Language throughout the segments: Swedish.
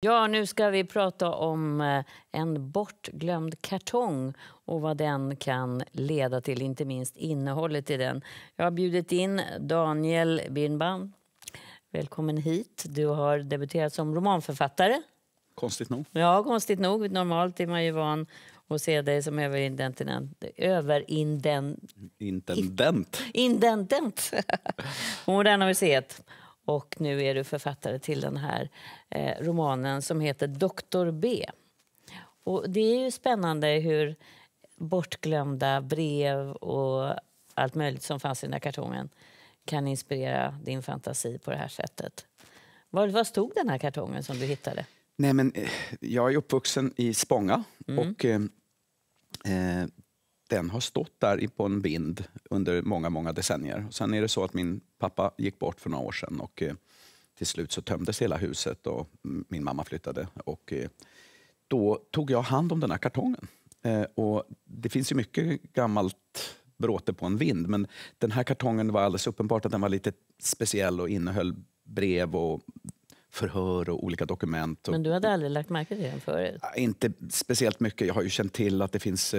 Ja, nu ska vi prata om eh, en bortglömd kartong och vad den kan leda till, inte minst innehållet i den. Jag har bjudit in Daniel Birnbaum. Välkommen hit. Du har debuterat som romanförfattare. Konstigt nog. Ja, konstigt nog. Normalt är man ju van att se dig som överintendent. Överindent... Intendent. Intendent! På Moderna Museet och nu är du författare till den här eh, romanen som heter Doktor B. Och det är ju spännande hur bortglömda brev och allt möjligt som fanns i den här kartongen kan inspirera din fantasi på det här sättet. Var, var stod den här kartongen som du hittade? Nej, men, eh, jag är uppvuxen i Spånga mm. och eh, eh den har stått där på en vind under många, många decennier. sen är det så att min pappa gick bort för några år sedan och eh, till slut så tömdes hela huset och min mamma flyttade. Och eh, då tog jag hand om den här kartongen. Eh, och det finns ju mycket gammalt bråte på en vind, men den här kartongen var alldeles uppenbart att den var lite speciell och innehöll brev och förhör och olika dokument. Men du hade aldrig lagt märke till den förut? Inte speciellt mycket. Jag har ju känt till att det finns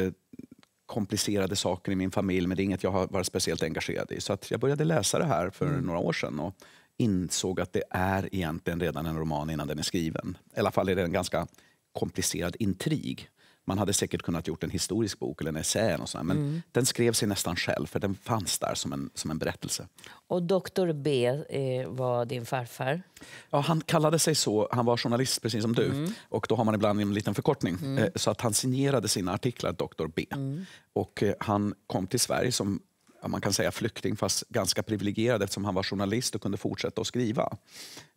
komplicerade saker i min familj men det är inget jag har varit speciellt engagerad i. Så att jag började läsa det här för mm. några år sedan och insåg att det är egentligen redan en roman innan den är skriven. I alla fall är det en ganska komplicerad intrig. Man hade säkert kunnat gjort en historisk bok eller en essä, men mm. den skrev sig nästan själv för den fanns där som en, som en berättelse. Och doktor B eh, var din farfar? Ja, han kallade sig så. Han var journalist precis som du mm. och då har man ibland en liten förkortning. Mm. Eh, så att han signerade sina artiklar doktor B. Mm. Och eh, han kom till Sverige som man kan säga flykting, fast ganska privilegierad eftersom han var journalist och kunde fortsätta att skriva.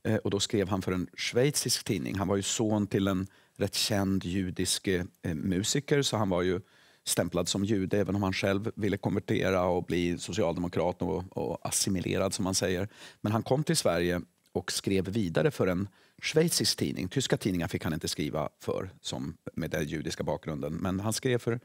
Eh, och då skrev han för en schweizisk tidning. Han var ju son till en rätt känd judisk eh, musiker så han var ju stämplad som jude även om han själv ville konvertera och bli socialdemokrat och, och assimilerad som man säger. Men han kom till Sverige och skrev vidare för en schweizisk tidning. Tyska tidningar fick han inte skriva för som med den judiska bakgrunden men han skrev för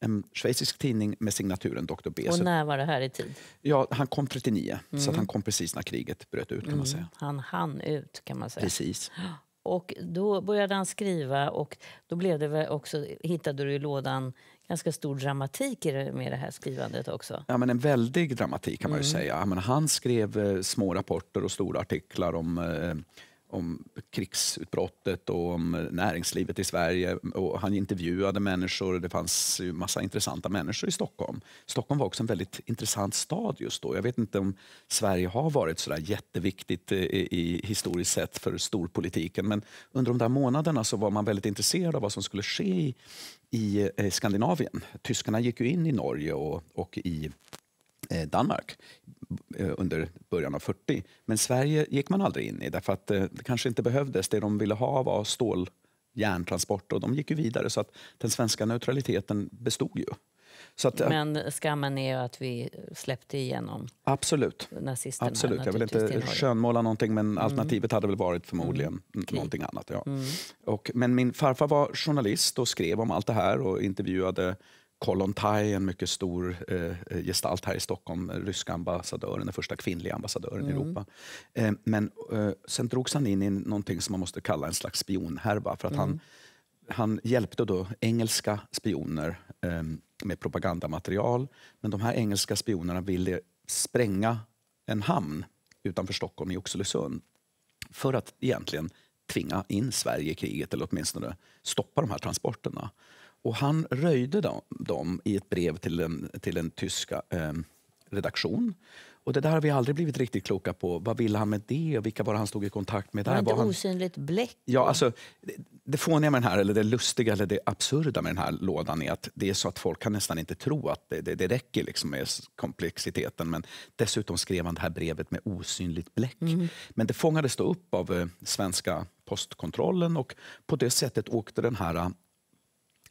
en schweizisk tidning med signaturen Dr. B. Och när var det här i tid? Ja, han kom 39, mm. så han kom precis när kriget bröt ut. kan mm. man säga. Han hann ut, kan man säga. Precis. Och då började han skriva och då blev det också, hittade du i lådan ganska stor dramatik med det här skrivandet också. Ja, men en väldig dramatik kan man mm. säga. Men han skrev eh, små rapporter och stora artiklar om eh, om krigsutbrottet och om näringslivet i Sverige. Och han intervjuade människor och det fanns ju massa intressanta människor i Stockholm. Stockholm var också en väldigt intressant stad just då. Jag vet inte om Sverige har varit så där jätteviktigt eh, i, i, historiskt sett för storpolitiken men under de där månaderna så var man väldigt intresserad av vad som skulle ske i, i eh, Skandinavien. Tyskarna gick ju in i Norge och, och i Eh, Danmark eh, under början av 40. Men Sverige gick man aldrig in i, därför att eh, det kanske inte behövdes. Det de ville ha var stål, järntransport och de gick ju vidare så att den svenska neutraliteten bestod ju. Att, Men skammen är ju att vi släppte igenom absolut. nazisterna. Absolut. Jag vill inte skönmåla någonting men mm. alternativet hade väl varit förmodligen mm. någonting annat. Ja. Mm. Och, men min farfar var journalist och skrev om allt det här och intervjuade Kollontaj, en mycket stor eh, gestalt här i Stockholm, ryska ambassadören, den första kvinnliga ambassadören mm. i Europa. Eh, men eh, sen drogs han in i någonting som man måste kalla en slags spionhärva. För att mm. han, han hjälpte då engelska spioner ehm, med propagandamaterial. Men de här engelska spionerna ville spränga en hamn utanför Stockholm, i Oxelösund, för att egentligen tvinga in Sverige i kriget eller åtminstone stoppa de här transporterna. Och han röjde dem, i ett brev till en till den tyska eh, redaktion. Och det där har vi aldrig blivit riktigt kloka på. Vad ville han med det? Vilka var han stod i kontakt med? Där? Var det var osynligt bläck? Ja, alltså, det, det med den här, eller det lustiga eller det absurda med den här lådan är att det är så att folk kan nästan inte tro att det, det, det räcker liksom med komplexiteten. Men dessutom skrev han det här brevet med osynligt bläck. Mm. Men det fångades då upp av eh, svenska postkontrollen och på det sättet åkte den här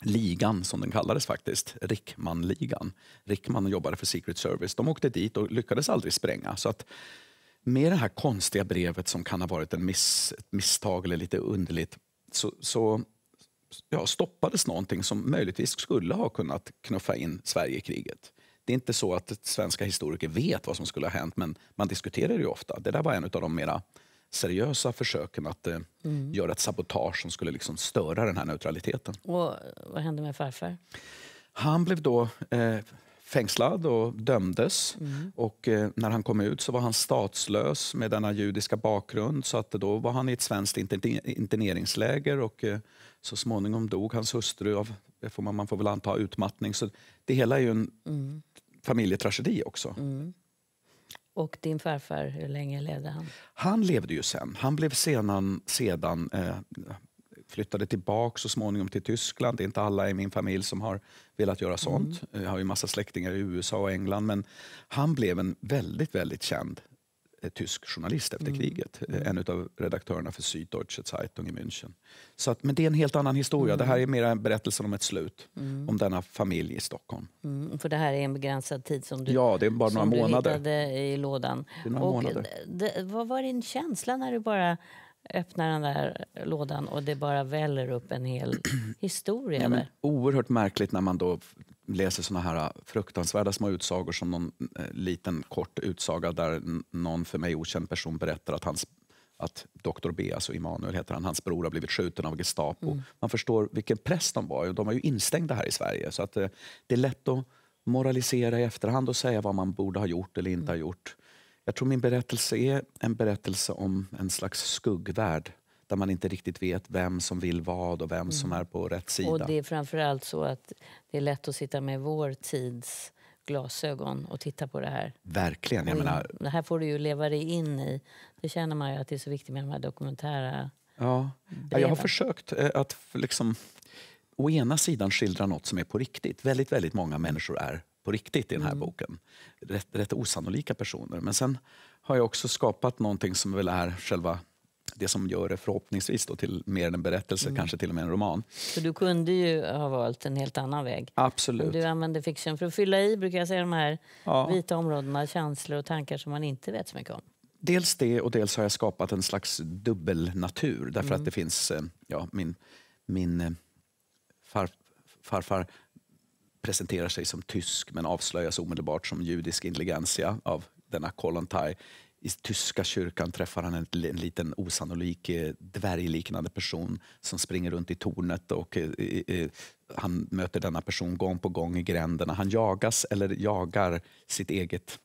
ligan som den kallades faktiskt, Rickmanligan. Rickman jobbade för Secret Service. De åkte dit och lyckades aldrig spränga. Så att med det här konstiga brevet som kan ha varit en miss, ett misstag eller lite underligt så, så ja, stoppades någonting som möjligtvis skulle ha kunnat knuffa in Sverige i kriget. Det är inte så att svenska historiker vet vad som skulle ha hänt men man diskuterar det ofta. Det där var en av de mera seriösa försöken att eh, mm. göra ett sabotage som skulle liksom störa den här neutraliteten. Och vad hände med farfar? Han blev då eh, fängslad och dömdes. Mm. Och, eh, när han kom ut så var han statslös med denna judiska bakgrund. Så att då var han i ett svenskt interneringsläger och eh, så småningom dog hans hustru av, eh, får man, man får väl anta, utmattning. Så det hela är ju en mm. familjetragedi också. Mm. Och din farfar, hur länge levde han? Han levde ju sen. Han blev sedan, sedan eh, flyttade tillbaka så småningom till Tyskland. Det är inte alla i min familj som har velat göra sånt. Mm. Jag har ju massa släktingar i USA och England. Men han blev en väldigt, väldigt känd tysk journalist efter mm. kriget. Eh, mm. En av redaktörerna för Süddeutsche Zeitung i München. Så att, men det är en helt annan historia. Mm. Det här mm. är mer en berättelse om ett slut. Mm. Om denna familj i Stockholm. Mm, för det här är en begränsad tid som du, ja, det är bara några månader. hittade i lådan. Det är några Och månader. Eh, det, vad var din känsla när du bara öppnar den där lådan och det bara väller upp en hel historia. Ja, men, oerhört märkligt när man då läser såna här äh, fruktansvärda små utsagor som någon eh, liten kort utsaga där någon för mig okänd person berättar att hans att doktor B, alltså Immanuel heter han, hans bror har blivit skjuten av Gestapo. Mm. Man förstår vilken press de var. De var ju instängda här i Sverige. Så att, eh, det är lätt att moralisera i efterhand och säga vad man borde ha gjort eller inte mm. ha gjort. Jag tror min berättelse är en berättelse om en slags skuggvärld där man inte riktigt vet vem som vill vad och vem mm. som är på rätt sida. Och Det är framförallt så att det är lätt att sitta med vår tids glasögon och titta på det här. Verkligen. Jag menar... Det här får du ju leva dig in i. Det känner man ju att det är så viktigt med de här dokumentära ja. Breven. Jag har försökt eh, att liksom, å ena sidan skildra nåt som är på riktigt. Väldigt, väldigt många människor är på riktigt i den här mm. boken. Rätt, rätt, osannolika personer. Men sen har jag också skapat någonting som väl är själva det som gör det förhoppningsvis då till mer än en berättelse, mm. kanske till och med en roman. Så du kunde ju ha valt en helt annan väg. Absolut. Om du använde fiction för att fylla i, brukar jag säga, de här ja. vita områdena, känslor och tankar som man inte vet så mycket om. Dels det och dels har jag skapat en slags dubbelnatur därför mm. att det finns, eh, ja, min, min eh, far, farfar presenterar sig som tysk men avslöjas omedelbart som judisk intelligensia av denna Kollontaj. I tyska kyrkan träffar han en, en liten osannolik eh, dvärgliknande person som springer runt i tornet och eh, han möter denna person gång på gång i gränderna. Han jagas eller jagar sitt eget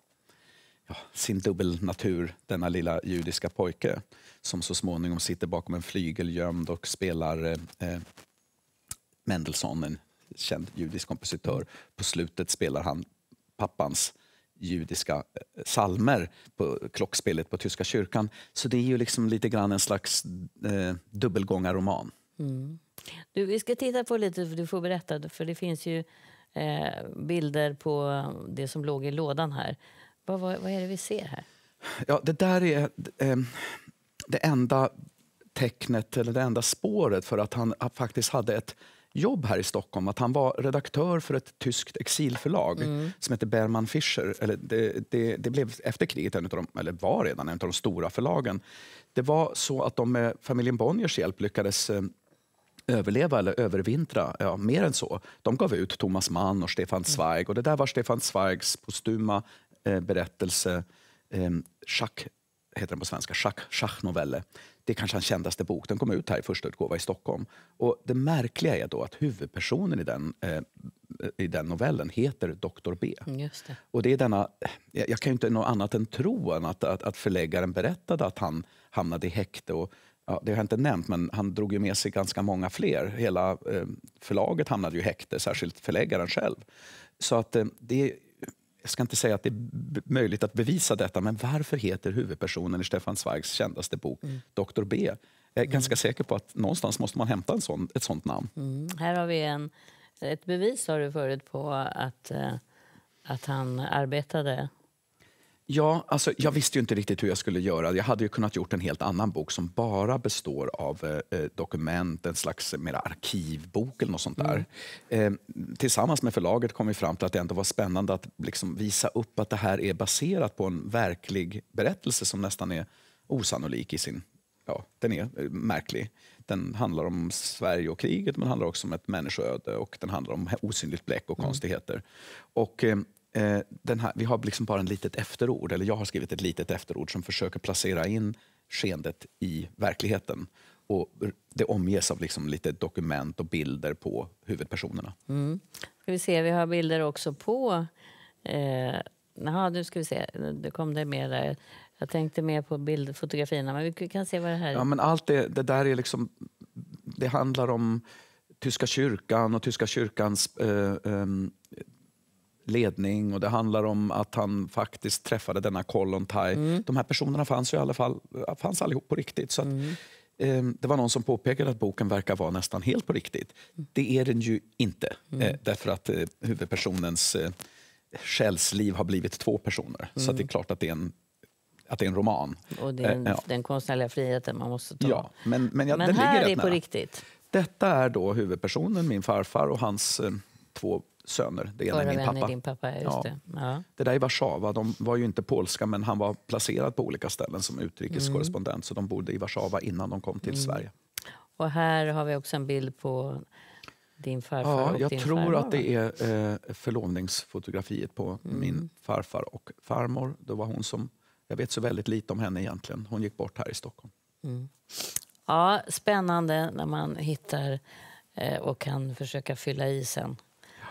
sin dubbelnatur, denna lilla judiska pojke som så småningom sitter bakom en flygel gömd och spelar eh, eh Mendelssohn, en känd judisk kompositör. På slutet spelar han pappans judiska eh, salmer på klockspelet på Tyska kyrkan. Så det är ju liksom lite grann en slags eh, dubbelgångarroman. Mm. vi ska titta på lite, för du får berätta, för det finns ju eh, bilder på det som låg i lådan här. Vad, vad, vad är det vi ser här? Ja, det där är eh, det enda tecknet, eller det enda spåret för att han faktiskt hade ett jobb här i Stockholm. Att han var redaktör för ett tyskt exilförlag mm. som hette Berman Fischer. Eller det, det, det, blev efter kriget, en de, eller var redan en av de stora förlagen. Det var så att de med familjen Bonniers hjälp lyckades eh, överleva eller övervintra, ja, mer än så. De gav ut Thomas Mann och Stefan mm. Zweig och det där var Stefan Zweigs postuma eh, berättelse eh, Schack, heter den på svenska, Schack, Schachnovelle det är kanske hans kändaste bok. Den kom ut här i första utgåva i Stockholm. Och det märkliga är då att huvudpersonen i den, eh, i den novellen heter Dr. B. Mm, just det. Och det är denna, jag, jag kan inte något annat än tro än att, att, att förläggaren berättade att han hamnade i häkte. Och, ja, det har jag inte nämnt, men han drog ju med sig ganska många fler. Hela eh, förlaget hamnade i häkte, särskilt förläggaren själv. Så att eh, det jag ska inte säga att det är möjligt att bevisa detta, men varför heter huvudpersonen i Stefan Zweigs kändaste bok mm. Dr. B? Jag är mm. ganska säker på att någonstans måste man hämta en sån, ett sånt namn. Mm. Här har vi en, ett bevis, har du förut, på att, eh, att han arbetade Ja, alltså, jag visste ju inte riktigt hur jag skulle göra. Jag hade ju kunnat gjort en helt annan bok som bara består av eh, eh dokument, en slags mera arkivbok eller något sånt där. Mm. Eh, tillsammans med förlaget kom vi fram till att det ändå var spännande att liksom, visa upp att det här är baserat på en verklig berättelse som nästan är osannolik i sin... Ja, den är eh, märklig. Den handlar om Sverige och kriget, men handlar också om ett människoöde och den handlar om osynligt bläck och mm. konstigheter. Och, ehm, Eh, här, vi har liksom bara en litet efterord, eller jag har skrivit ett litet efterord som försöker placera in skeendet i verkligheten. Och det omges av liksom lite dokument och bilder på huvudpersonerna. Mm. Ska vi se, vi har bilder också på... Eh, aha, nu ska vi se, nu kom det mer där. Jag tänkte mer på bildfotografierna, men vi kan se vad det här är. Ja, men allt det, det där är liksom... Det handlar om Tyska kyrkan och Tyska kyrkans eh, eh, ledning och det handlar om att han faktiskt träffade denna Kollontaj. Mm. De här personerna fanns ju i alla fall, eh, fanns allihop på riktigt. Så att, mm. eh, det var någon som påpekade att boken verkar vara nästan helt på riktigt. Mm. Det är den ju inte, eh, mm. eh, därför att eh, huvudpersonens eh, själsliv har blivit två personer. Så det är mm. klart att det är en att det är en roman. Och det är en, eh, ja. den konstnärliga friheten man måste ta. Ja, men men, jag, men här är det på riktigt. Detta är då huvudpersonen, min farfar, och hans två söner. Det ena är min pappa. din pappa ja. Det. Ja. det. där i Warszawa, de var ju inte polska men han var placerad på olika ställen som utrikeskorrespondent mm. så de bodde i Warszawa innan de kom till mm. Sverige. Och här har vi också en bild på din farfar ja, och jag din tror farmor, att det är eh, förlovningsfotografiet på mm. min farfar och farmor. Det var hon som, jag vet så väldigt lite om henne egentligen. Hon gick bort här i Stockholm. Mm. Ja, spännande när man hittar eh, och kan försöka fylla i sen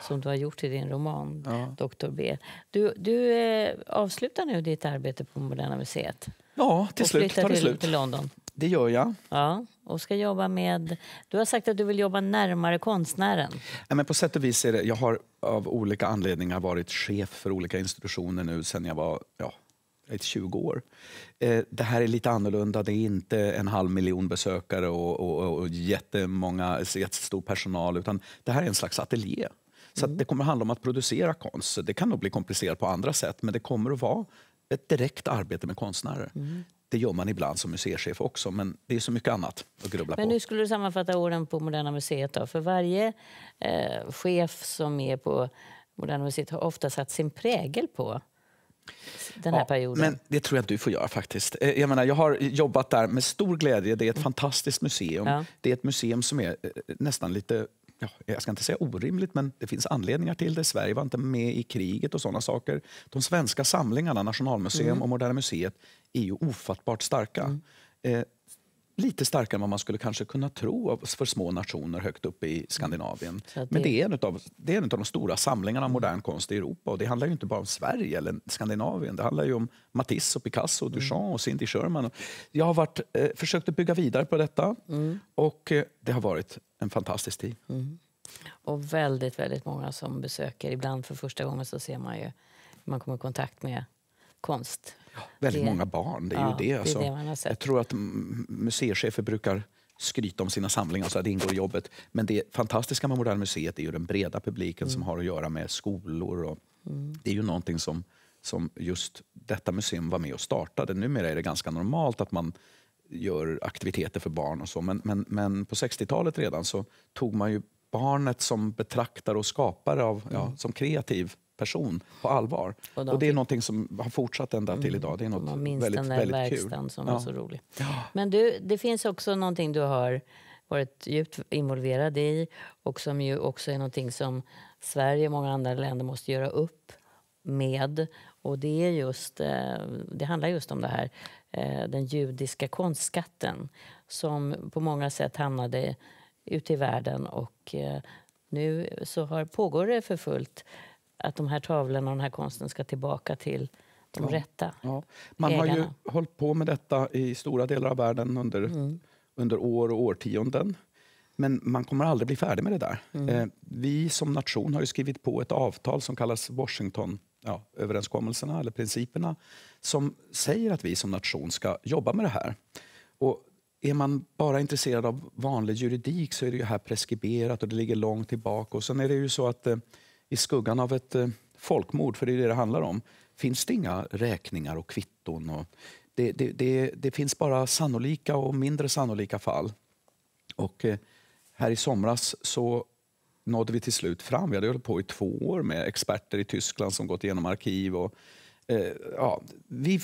som du har gjort i din roman, ja. Dr. B. Du, du eh, avslutar nu ditt arbete på Moderna Museet. Ja, till och slut tar det till, slut. till London. Det gör jag. Ja, och ska jobba med... Du har sagt att du vill jobba närmare konstnären. Ja, men på sätt och vis är det, jag har av olika anledningar varit chef för olika institutioner nu sen jag var ja, 20 år. Eh, det här är lite annorlunda. Det är inte en halv miljon besökare och, och, och jättemånga, jättestor personal. utan Det här är en slags ateljé. Så mm. det kommer handla om att producera konst. Det kan nog bli komplicerat på andra sätt, men det kommer att vara ett direkt arbete med konstnärer. Mm. Det gör man ibland som museichef också, men det är så mycket annat att grubbla men på. Men hur skulle du sammanfatta åren på Moderna Museet? Då? För varje eh, chef som är på Moderna Museet har ofta satt sin prägel på den här ja, perioden. Men det tror jag att du får göra faktiskt. Eh, jag, menar, jag har jobbat där med stor glädje. Det är ett mm. fantastiskt museum. Ja. Det är ett museum som är eh, nästan lite ja, jag ska inte säga orimligt, men det finns anledningar till det. Sverige var inte med i kriget och sådana saker. De svenska samlingarna, Nationalmuseum mm. och Moderna Museet, är ju ofattbart starka. Mm. Eh, lite starkare än vad man skulle kanske kunna tro för små nationer högt uppe i Skandinavien. Det... Men det är, en utav, det är en av de stora samlingarna av modern konst i Europa. Och det handlar inte bara om Sverige eller Skandinavien. Det handlar om Matisse, och Picasso, och mm. Duchamp och Cindy Sherman. Jag har varit, eh, försökt att bygga vidare på detta mm. och eh, det har varit en fantastisk tid. Mm. Och väldigt, väldigt många som besöker. Ibland för första gången så ser man ju man kommer i kontakt med konst Väldigt det, många barn, det är ja, ju det. Alltså. det, är det Jag tror att museichefer brukar skryta om sina samlingar, så det ingår i jobbet. Men det fantastiska med Moderna Museet är ju den breda publiken mm. som har att göra med skolor. Och, mm. Det är ju någonting som, som just detta museum var med och startade. Numera är det ganska normalt att man gör aktiviteter för barn och så. Men, men, men på 60-talet redan så tog man ju barnet som betraktare och skapare, av, mm. ja, som kreativ person på allvar. Och, de, och Det är någonting som har fortsatt ända till idag. Det är något man väldigt, den där väldigt verkstaden kul. som ja. var så rolig. Men du, det finns också någonting du har varit djupt involverad i och som ju också är någonting som Sverige och många andra länder måste göra upp med. Och det, är just, eh, det handlar just om det här, eh, den judiska konstskatten som på många sätt hamnade ute i världen och eh, nu så har, pågår det för fullt att de här tavlorna och den här konsten ska tillbaka till de ja, rätta ja. Man ägarna. har ju hållit på med detta i stora delar av världen under, mm. under år och årtionden. Men man kommer aldrig bli färdig med det där. Mm. Eh, vi som nation har skrivit på ett avtal som kallas Washington ja, eller principerna som säger att vi som nation ska jobba med det här. Och är man bara intresserad av vanlig juridik så är det här preskriberat och det ligger långt tillbaka. Och sen är det ju så att eh, i skuggan av ett eh, folkmord, för det är det det handlar om, finns det inga räkningar och kvitton. Och det, det, det, det finns bara sannolika och mindre sannolika fall. Och eh, här i somras så nådde vi till slut fram. Vi hade hållit på i två år med experter i Tyskland som gått igenom arkiv. Och, eh, ja, vi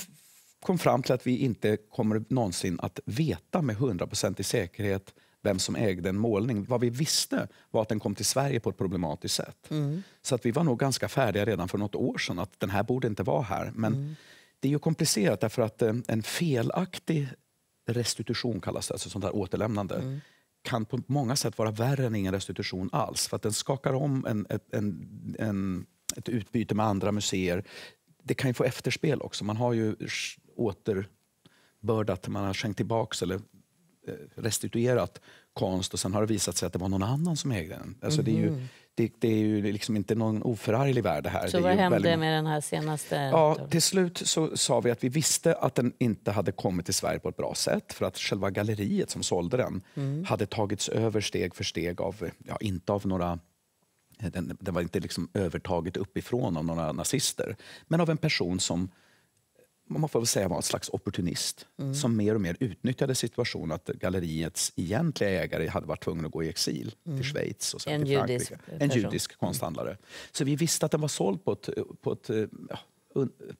kom fram till att vi inte kommer någonsin att veta med hundraprocentig säkerhet vem som ägde en målning. Vad vi visste var att den kom till Sverige på ett problematiskt sätt. Mm. Så att vi var nog ganska färdiga redan för något år sedan att den här borde inte vara här. Men mm. det är ju komplicerat därför att eh, en felaktig restitution kallas det, alltså sånt här återlämnande. Mm kan på många sätt vara värre än ingen restitution alls. För att den skakar om en, ett, en, en, ett utbyte med andra museer. Det kan ju få efterspel också. Man har ju återbördat, man har skänkt tillbaka eller Eh, restituerat konst och sen har det visat sig att det var någon annan som ägde den. Alltså mm. det är ju, mhm. det, det, är ju liksom inte någon oförarglig värld här. Så vad hände väldigt... med den här senaste? Ja, till slut så sa vi att vi visste att den inte hade kommit till Sverige på ett bra sätt för att själva galleriet som sålde den mm. hade tagits över steg för steg av, ja, inte av några den, den var inte liksom övertaget uppifrån av några nazister, men av en person som man får väl säga var en slags opportunist mm. som mer och mer utnyttjade situationen att galleriets egentliga ägare hade varit tvungen att gå i exil mm. till Schweiz och sen en till Judisk en judisk konsthandlare. Så vi visste att den var såld på ett, eh, på ett eh, ja,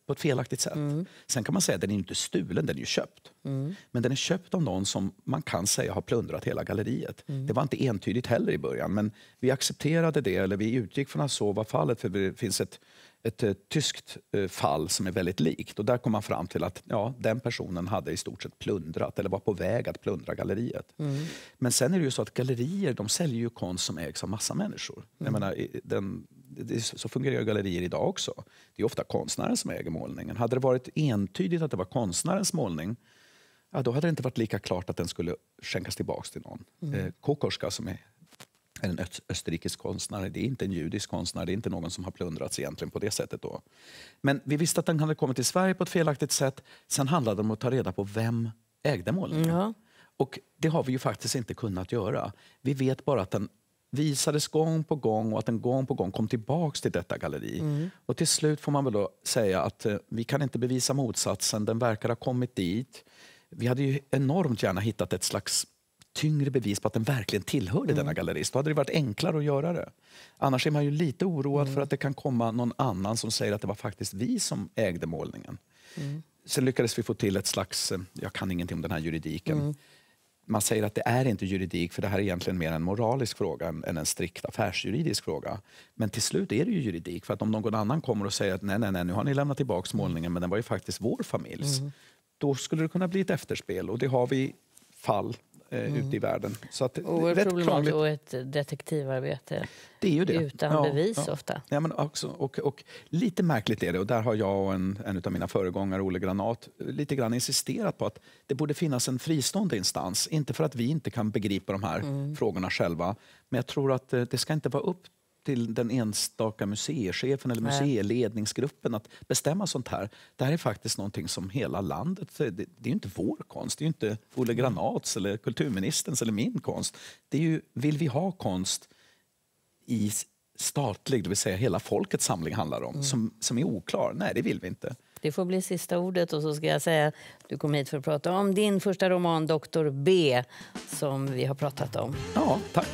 på ett felaktigt sätt. Mm. Sen kan man säga att den är inte stulen, den är köpt. Mm. Men den är köpt av någon som man kan säga har plundrat hela galleriet. Mm. Det var inte entydigt heller i början, men vi accepterade det, eller vi utgick från att så var fallet, för det finns ett, ett, ett eh, tyskt eh, fall som är väldigt likt. Och där kom man fram till att ja, den personen hade i stort sett plundrat, eller var på väg att plundra galleriet. Mm. Men sen är det ju så att gallerier de säljer ju konst som ägs av massa människor. Jag mm. menar, den, det, så fungerar gallerier idag också. Det är ofta konstnären som äger målningen. Hade det varit entydigt att det var konstnärens målning ja, då hade det inte varit lika klart att den skulle skänkas tillbaka till någon. Mm. Eh, Kokorska som är en österrikisk konstnär, det är inte en judisk konstnär, det är inte någon som har plundrats egentligen på det sättet. då. Men vi visste att den hade kommit till Sverige på ett felaktigt sätt. Sen handlade det om att ta reda på vem ägde målningen. Mm. Och det har vi ju faktiskt inte kunnat göra. Vi vet bara att den visades gång på gång och att den gång på gång kom tillbaka till detta galleri. Mm. Och till slut får man väl då säga att eh, vi kan inte bevisa motsatsen, den verkar ha kommit dit. Vi hade ju enormt gärna hittat ett slags tyngre bevis på att den verkligen tillhörde mm. denna gallerist. Då hade det varit enklare att göra det. Annars är man ju lite oroad mm. för att det kan komma någon annan som säger att det var faktiskt vi som ägde målningen. Mm. Sen lyckades vi få till ett slags, eh, jag kan ingenting om den här juridiken, mm man säger att det är inte juridik för det här är egentligen mer en moralisk fråga än en strikt affärsjuridisk fråga. Men till slut är det ju juridik för att om någon annan kommer och säger att nej, nej, nej, nu har ni lämnat tillbaks målningen men den var ju faktiskt vår familjs. Mm. Då skulle det kunna bli ett efterspel och det har vi fall Eh, mm. ute i världen. Så att, Oerhört problematiskt, Och ett detektivarbete det är ju det. utan ja, bevis ja. ofta. Ja, men också, och, och, lite märkligt är det, och där har jag och en, en av mina föregångare, Olle Granat, lite grann insisterat på att det borde finnas en fristående instans. Inte för att vi inte kan begripa de här mm. frågorna själva, men jag tror att eh, det ska inte vara upp till den enstaka museichefen eller museiledningsgruppen att bestämma sånt här. Det här är faktiskt någonting som hela landet... Det, det är inte vår konst, det är inte Olle mm. Granats eller kulturministerns eller min konst. Det är ju, vill vi ha konst i statlig, det vill säga hela folkets samling handlar om, mm. som, som är oklar? Nej, det vill vi inte. Det får bli sista ordet. och så ska jag säga Du kom hit för att prata om din första roman Doktor B, som vi har pratat om. Ja, tack.